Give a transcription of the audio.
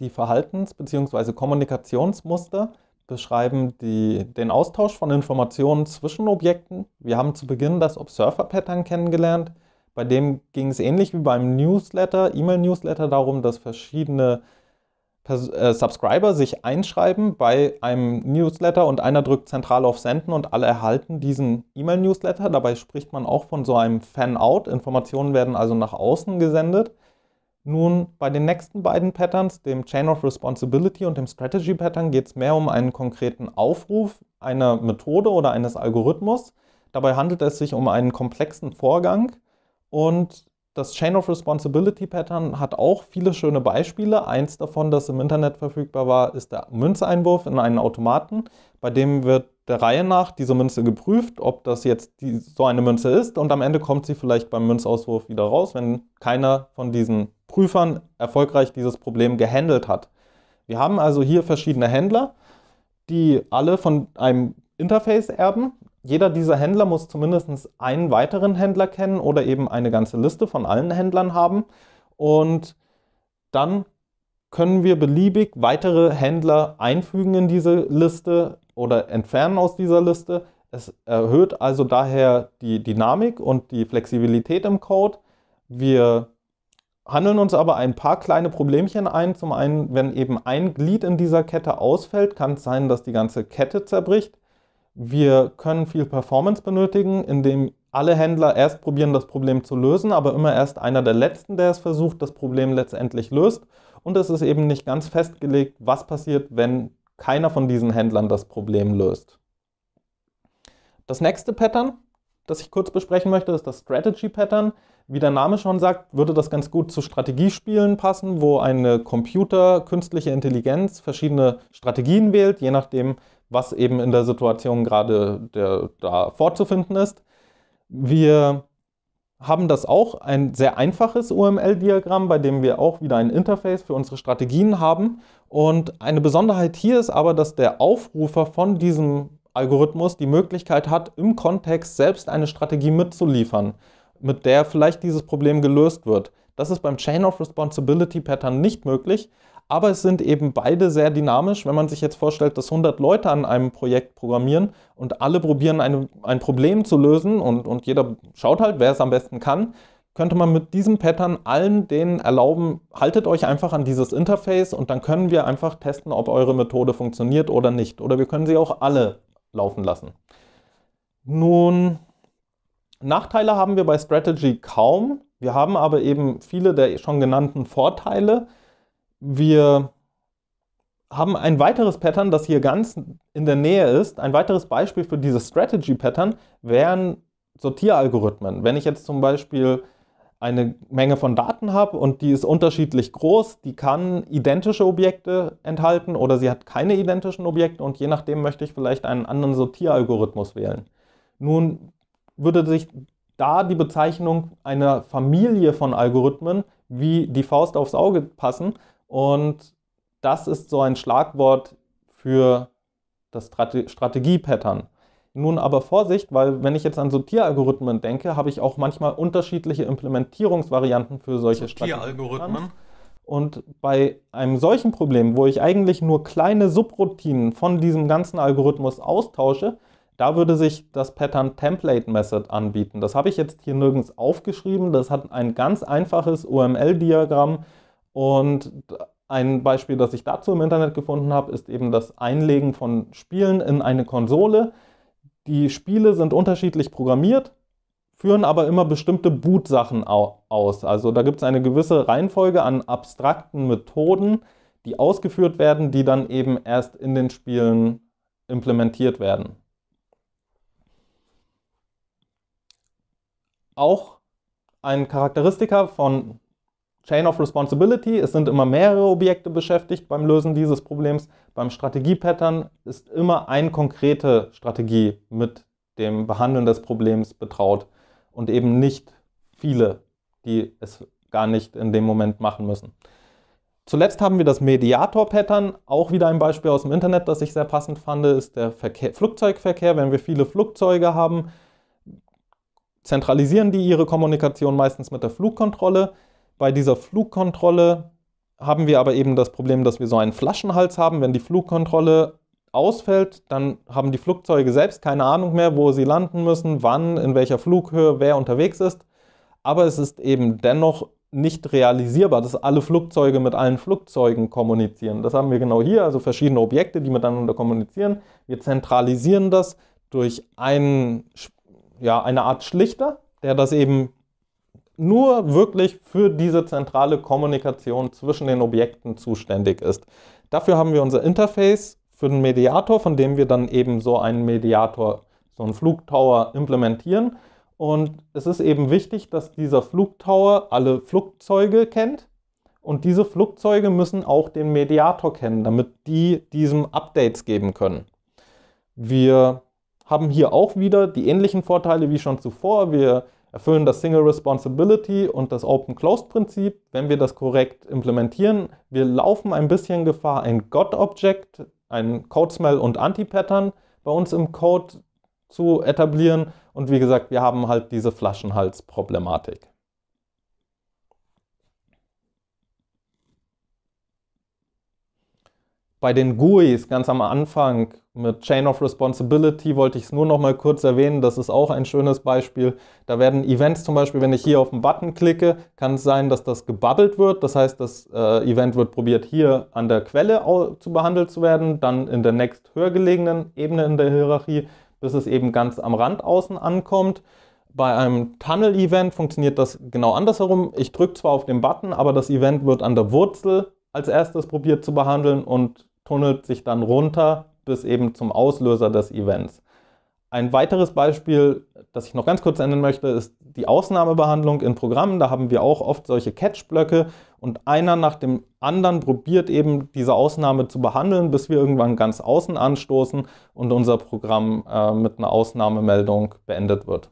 Die Verhaltens- bzw. Kommunikationsmuster beschreiben die, den Austausch von Informationen zwischen Objekten. Wir haben zu Beginn das Observer-Pattern kennengelernt. Bei dem ging es ähnlich wie beim Newsletter, E-Mail-Newsletter, darum, dass verschiedene Pers äh, Subscriber sich einschreiben bei einem Newsletter und einer drückt zentral auf Senden und alle erhalten diesen E-Mail-Newsletter. Dabei spricht man auch von so einem Fan-Out. Informationen werden also nach außen gesendet. Nun, bei den nächsten beiden Patterns, dem Chain of Responsibility und dem Strategy Pattern, geht es mehr um einen konkreten Aufruf einer Methode oder eines Algorithmus. Dabei handelt es sich um einen komplexen Vorgang und das Chain of Responsibility Pattern hat auch viele schöne Beispiele. Eins davon, das im Internet verfügbar war, ist der Münzeinwurf in einen Automaten. Bei dem wird der Reihe nach diese Münze geprüft, ob das jetzt die, so eine Münze ist und am Ende kommt sie vielleicht beim Münzauswurf wieder raus, wenn keiner von diesen Prüfern erfolgreich dieses Problem gehandelt hat. Wir haben also hier verschiedene Händler, die alle von einem Interface erben. Jeder dieser Händler muss zumindest einen weiteren Händler kennen oder eben eine ganze Liste von allen Händlern haben und dann können wir beliebig weitere Händler einfügen in diese Liste, oder entfernen aus dieser Liste. Es erhöht also daher die Dynamik und die Flexibilität im Code. Wir handeln uns aber ein paar kleine Problemchen ein. Zum einen, wenn eben ein Glied in dieser Kette ausfällt, kann es sein, dass die ganze Kette zerbricht. Wir können viel Performance benötigen, indem alle Händler erst probieren, das Problem zu lösen, aber immer erst einer der Letzten, der es versucht, das Problem letztendlich löst. Und es ist eben nicht ganz festgelegt, was passiert, wenn keiner von diesen Händlern das Problem löst. Das nächste Pattern, das ich kurz besprechen möchte, ist das Strategy Pattern. Wie der Name schon sagt, würde das ganz gut zu Strategiespielen passen, wo eine Computer, künstliche Intelligenz verschiedene Strategien wählt, je nachdem, was eben in der Situation gerade der, da vorzufinden ist. Wir haben das auch ein sehr einfaches UML-Diagramm, bei dem wir auch wieder ein Interface für unsere Strategien haben. Und eine Besonderheit hier ist aber, dass der Aufrufer von diesem Algorithmus die Möglichkeit hat, im Kontext selbst eine Strategie mitzuliefern, mit der vielleicht dieses Problem gelöst wird. Das ist beim Chain of Responsibility Pattern nicht möglich, aber es sind eben beide sehr dynamisch. Wenn man sich jetzt vorstellt, dass 100 Leute an einem Projekt programmieren und alle probieren, eine, ein Problem zu lösen und, und jeder schaut halt, wer es am besten kann, könnte man mit diesem Pattern allen denen erlauben, haltet euch einfach an dieses Interface und dann können wir einfach testen, ob eure Methode funktioniert oder nicht. Oder wir können sie auch alle laufen lassen. Nun, Nachteile haben wir bei Strategy kaum. Wir haben aber eben viele der schon genannten Vorteile wir haben ein weiteres Pattern, das hier ganz in der Nähe ist. Ein weiteres Beispiel für dieses Strategy Pattern wären Sortieralgorithmen. Wenn ich jetzt zum Beispiel eine Menge von Daten habe und die ist unterschiedlich groß, die kann identische Objekte enthalten oder sie hat keine identischen Objekte und je nachdem möchte ich vielleicht einen anderen Sortieralgorithmus wählen. Nun würde sich da die Bezeichnung einer Familie von Algorithmen wie die Faust aufs Auge passen und das ist so ein Schlagwort für das Strate Strategie-Pattern. Nun aber Vorsicht, weil wenn ich jetzt an Sortieralgorithmen denke, habe ich auch manchmal unterschiedliche Implementierungsvarianten für solche Sortieralgorithmen. Und bei einem solchen Problem, wo ich eigentlich nur kleine Subroutinen von diesem ganzen Algorithmus austausche, da würde sich das Pattern Template Method anbieten. Das habe ich jetzt hier nirgends aufgeschrieben. Das hat ein ganz einfaches UML-Diagramm, und ein Beispiel, das ich dazu im Internet gefunden habe, ist eben das Einlegen von Spielen in eine Konsole. Die Spiele sind unterschiedlich programmiert, führen aber immer bestimmte Boot-Sachen aus. Also da gibt es eine gewisse Reihenfolge an abstrakten Methoden, die ausgeführt werden, die dann eben erst in den Spielen implementiert werden. Auch ein Charakteristiker von Chain of Responsibility, es sind immer mehrere Objekte beschäftigt beim Lösen dieses Problems. Beim Strategiepattern ist immer eine konkrete Strategie mit dem Behandeln des Problems betraut und eben nicht viele, die es gar nicht in dem Moment machen müssen. Zuletzt haben wir das Mediator-Pattern, auch wieder ein Beispiel aus dem Internet, das ich sehr passend fand, ist der Verkehr, Flugzeugverkehr. Wenn wir viele Flugzeuge haben, zentralisieren die ihre Kommunikation meistens mit der Flugkontrolle. Bei dieser Flugkontrolle haben wir aber eben das Problem, dass wir so einen Flaschenhals haben. Wenn die Flugkontrolle ausfällt, dann haben die Flugzeuge selbst keine Ahnung mehr, wo sie landen müssen, wann, in welcher Flughöhe, wer unterwegs ist. Aber es ist eben dennoch nicht realisierbar, dass alle Flugzeuge mit allen Flugzeugen kommunizieren. Das haben wir genau hier, also verschiedene Objekte, die miteinander kommunizieren. Wir zentralisieren das durch einen, ja, eine Art Schlichter, der das eben nur wirklich für diese zentrale Kommunikation zwischen den Objekten zuständig ist. Dafür haben wir unser Interface für den Mediator, von dem wir dann eben so einen Mediator, so einen Flugtower implementieren. Und es ist eben wichtig, dass dieser Flugtower alle Flugzeuge kennt. Und diese Flugzeuge müssen auch den Mediator kennen, damit die diesem Updates geben können. Wir haben hier auch wieder die ähnlichen Vorteile wie schon zuvor. Wir erfüllen das Single Responsibility und das Open-Closed-Prinzip, wenn wir das korrekt implementieren. Wir laufen ein bisschen Gefahr, ein God-Object, ein Code-Smell und Anti-Pattern bei uns im Code zu etablieren. Und wie gesagt, wir haben halt diese Flaschenhals-Problematik. bei den GUIs ganz am Anfang mit Chain of Responsibility wollte ich es nur noch mal kurz erwähnen. Das ist auch ein schönes Beispiel. Da werden Events zum Beispiel, wenn ich hier auf den Button klicke, kann es sein, dass das gebubbelt wird. Das heißt, das äh, Event wird probiert, hier an der Quelle zu behandelt zu werden, dann in der next höher gelegenen Ebene in der Hierarchie, bis es eben ganz am Rand außen ankommt. Bei einem Tunnel-Event funktioniert das genau andersherum. Ich drücke zwar auf den Button, aber das Event wird an der Wurzel als erstes probiert zu behandeln und tunnelt sich dann runter bis eben zum Auslöser des Events. Ein weiteres Beispiel, das ich noch ganz kurz ändern möchte, ist die Ausnahmebehandlung in Programmen. Da haben wir auch oft solche Catch-Blöcke und einer nach dem anderen probiert eben diese Ausnahme zu behandeln, bis wir irgendwann ganz außen anstoßen und unser Programm äh, mit einer Ausnahmemeldung beendet wird.